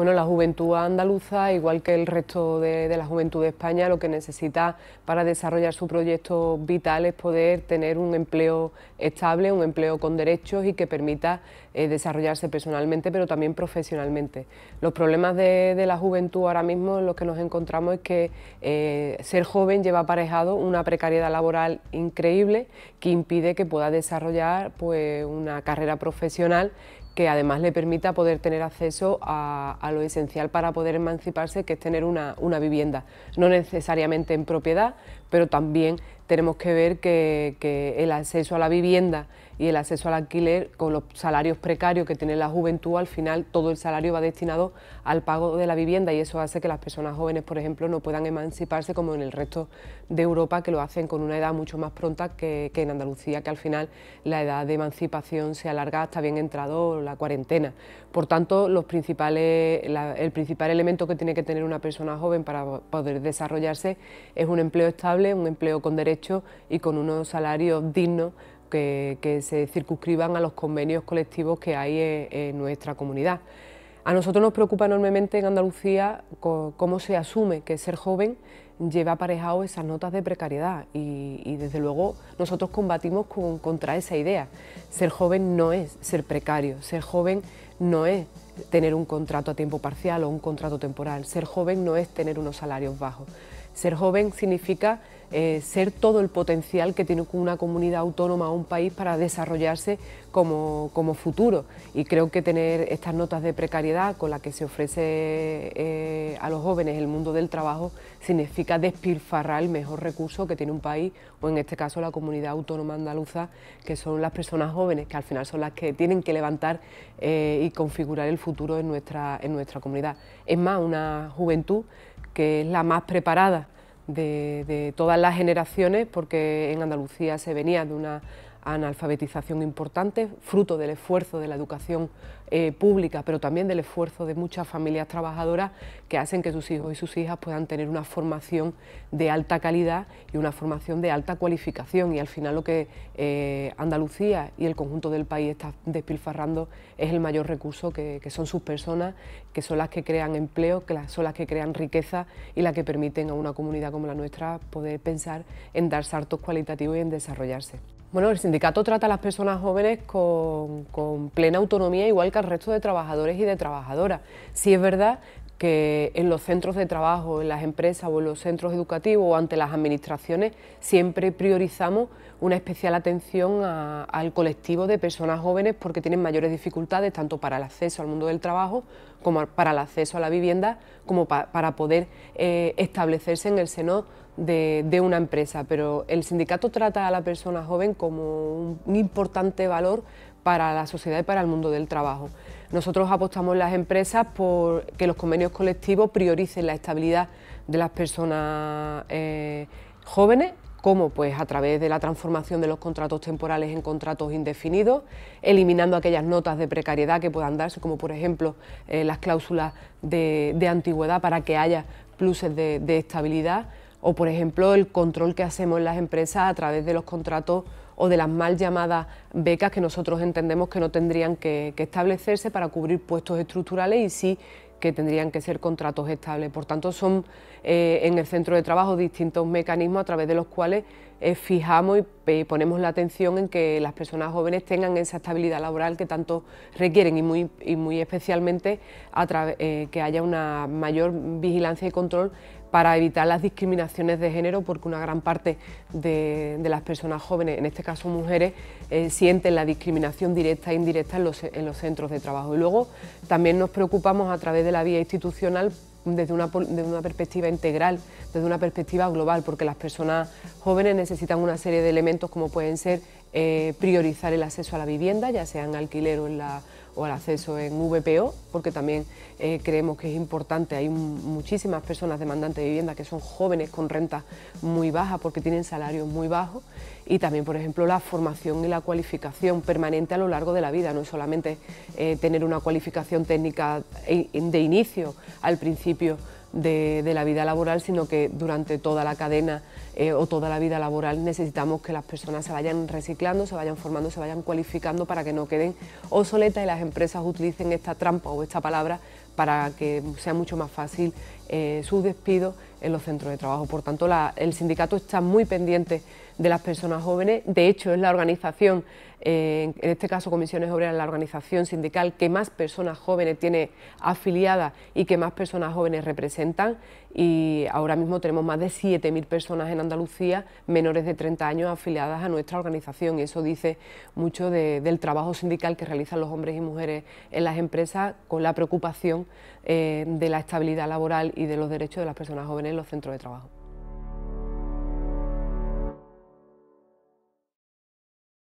Bueno, la juventud andaluza, igual que el resto de, la juventud de España, lo que necesita para desarrollar su proyecto vital es poder tener un empleo estable, un empleo con derechos y que permita eh, desarrollarse personalmente, pero también profesionalmente. Los problemas de, la juventud ahora mismo en los que nos encontramos es que eh, ser joven lleva aparejado una precariedad laboral increíble que impide que pueda desarrollar pues, una carrera profesional que además le permita poder tener acceso a, lo esencial para poder emanciparse, que es tener una, una vivienda, no necesariamente en propiedad, pero también tenemos que ver que, el acceso a la vivienda y el acceso al alquiler con los salarios precarios que tiene la juventud, al final todo el salario va destinado al pago de la vivienda y eso hace que las personas jóvenes, por ejemplo, no puedan emanciparse como en el resto de Europa, que lo hacen con una edad mucho más pronta que, en Andalucía, que al final la edad de emancipación se alarga hasta bien entrado la cuarentena. Por tanto, los principales, el principal elemento que tiene que tener una persona joven para poder desarrollarse es un empleo estable, un empleo con derechos y con unos salarios dignos que, se circunscriban a los convenios colectivos que hay en, nuestra comunidad. A nosotros nos preocupa enormemente en Andalucía cómo se asume que ser joven lleva aparejado esas notas de precariedad y, desde luego nosotros combatimos contra esa idea. Ser joven no es ser precario, ser joven no es tener un contrato a tiempo parcial o un contrato temporal, ser joven no es tener unos salarios bajos. Ser joven significa eh, ser todo el potencial que tiene una comunidad autónoma o un país para desarrollarse como, futuro. Y creo que tener estas notas de precariedad con las que se ofrece eh, a los jóvenes el mundo del trabajo significa despilfarrar el mejor recurso que tiene un país o en este caso la comunidad autónoma andaluza, que son las personas jóvenes, que al final son las que tienen que levantar eh, y configurar el futuro en nuestra, en nuestra comunidad. Es más, una juventud que es la más preparada de, todas las generaciones, porque en Andalucía se venía de una analfabetización importante, fruto del esfuerzo de la educación eh, pública, pero también del esfuerzo de muchas familias trabajadoras que hacen que sus hijos y sus hijas puedan tener una formación de alta calidad y una formación de alta cualificación. Y al final lo que eh, Andalucía y el conjunto del país está despilfarrando es el mayor recurso que, que son sus personas, que son las que crean empleo, que son las que crean riqueza y las que permiten a una comunidad como la nuestra poder pensar en dar saltos cualitativos y en desarrollarse. Bueno, el sindicato trata a las personas jóvenes con, plena autonomía, igual que al resto de trabajadores y de trabajadoras. Sí es verdad que en los centros de trabajo, en las empresas o en los centros educativos o ante las administraciones siempre priorizamos una especial atención al colectivo de personas jóvenes porque tienen mayores dificultades tanto para el acceso al mundo del trabajo como para el acceso a la vivienda como para poder eh, establecerse en el seno de, una empresa, pero el sindicato trata a la persona joven como un, importante valor para la sociedad y para el mundo del trabajo. Nosotros apostamos las empresas por que los convenios colectivos prioricen la estabilidad de las personas eh, jóvenes ...como Pues a través de la transformación de los contratos temporales en contratos indefinidos, eliminando aquellas notas de precariedad que puedan darse, como por ejemplo eh, las cláusulas de, antigüedad para que haya pluses de estabilidad o por ejemplo el control que hacemos en las empresas a través de los contratos o de las mal llamadas becas que nosotros entendemos que no tendrían que, establecerse para cubrir puestos estructurales y sí que tendrían que ser contratos estables. Por tanto, son eh, en el centro de trabajo distintos mecanismos a través de los cuales eh, fijamos y, eh, ponemos la atención en que las personas jóvenes tengan esa estabilidad laboral que tanto requieren y muy, muy especialmente eh, que haya una mayor vigilancia y control para evitar las discriminaciones de género, porque una gran parte de, las personas jóvenes, en este caso mujeres, sienten la discriminación directa e indirecta en los, en los centros de trabajo. Y luego también nos preocupamos a través de la vía institucional desde una, perspectiva integral, desde una perspectiva global, porque las personas jóvenes necesitan una serie de elementos como pueden ser eh, priorizar el acceso a la vivienda, ya sea en alquiler o en la o al acceso en VPO, porque también eh, creemos que es importante. Hay muchísimas personas demandantes de vivienda que son jóvenes con renta muy baja... porque tienen salarios muy bajos y también, por ejemplo, la formación y la cualificación permanente a lo largo de la vida. No es solamente eh, tener una cualificación técnica eh, de inicio al principio de, la vida laboral, sino que durante toda la cadena eh, o toda la vida laboral necesitamos que las personas se vayan reciclando, se vayan formando, se vayan cualificando para que no queden obsoletas y las empresas utilicen esta trampa o esta palabra para que sea mucho más fácil eh, su despido en los centros de trabajo. Por tanto, el sindicato está muy pendiente de las personas jóvenes. De hecho, es la organización, eh, en este caso Comisiones Obreras, la organización sindical que más personas jóvenes tiene afiliadas y que más personas jóvenes representan. Y ahora mismo tenemos más de 7.000 personas en Andalucía menores de 30 años afiliadas a nuestra organización. eso dice mucho del trabajo sindical que realizan los hombres y mujeres en las empresas con la preocupación eh, de la estabilidad laboral y de los derechos de las personas jóvenes en los centros de trabajo.